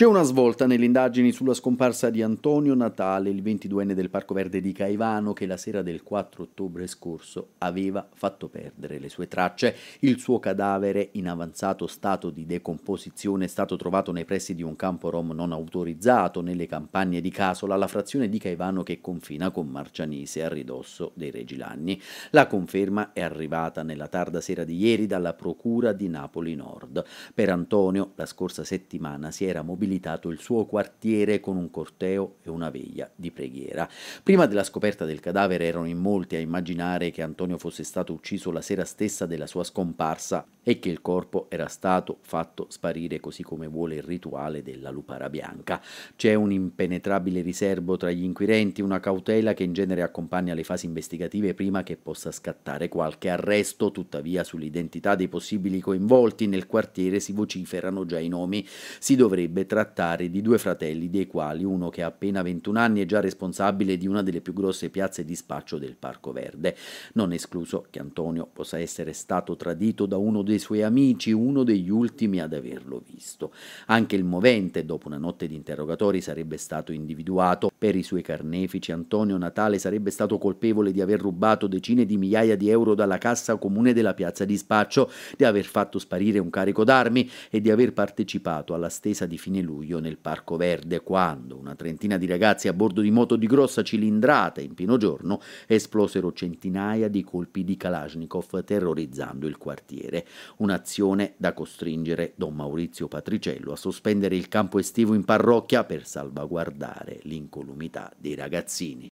C'è una svolta nelle indagini sulla scomparsa di Antonio Natale, il 22enne del Parco Verde di Caivano, che la sera del 4 ottobre scorso aveva fatto perdere le sue tracce. Il suo cadavere, in avanzato stato di decomposizione, è stato trovato nei pressi di un campo rom non autorizzato nelle campagne di Casola, la frazione di Caivano che confina con Marcianise a ridosso dei Regilanni. La conferma è arrivata nella tarda sera di ieri dalla Procura di Napoli Nord. Per Antonio, la scorsa settimana si era mobilitato abilitato il suo quartiere con un corteo e una veglia di preghiera. Prima della scoperta del cadavere erano in molti a immaginare che Antonio fosse stato ucciso la sera stessa della sua scomparsa e che il corpo era stato fatto sparire così come vuole il rituale della lupara bianca. C'è un impenetrabile riservo tra gli inquirenti, una cautela che in genere accompagna le fasi investigative prima che possa scattare qualche arresto, tuttavia sull'identità dei possibili coinvolti nel quartiere si vociferano già i nomi. Si dovrebbe trattare di due fratelli, dei quali uno che ha appena 21 anni è già responsabile di una delle più grosse piazze di spaccio del Parco Verde. Non escluso che Antonio possa essere stato tradito da uno dei suoi amici, uno degli ultimi ad averlo visto. Anche il movente, dopo una notte di interrogatori, sarebbe stato individuato. Per i suoi carnefici Antonio Natale sarebbe stato colpevole di aver rubato decine di migliaia di euro dalla cassa comune della piazza di spaccio, di aver fatto sparire un carico d'armi e di aver partecipato alla stesa di fine fine luglio nel Parco Verde, quando una trentina di ragazzi a bordo di moto di grossa cilindrata in pieno giorno esplosero centinaia di colpi di Kalashnikov terrorizzando il quartiere. Un'azione da costringere Don Maurizio Patriciello a sospendere il campo estivo in parrocchia per salvaguardare l'incolumità dei ragazzini.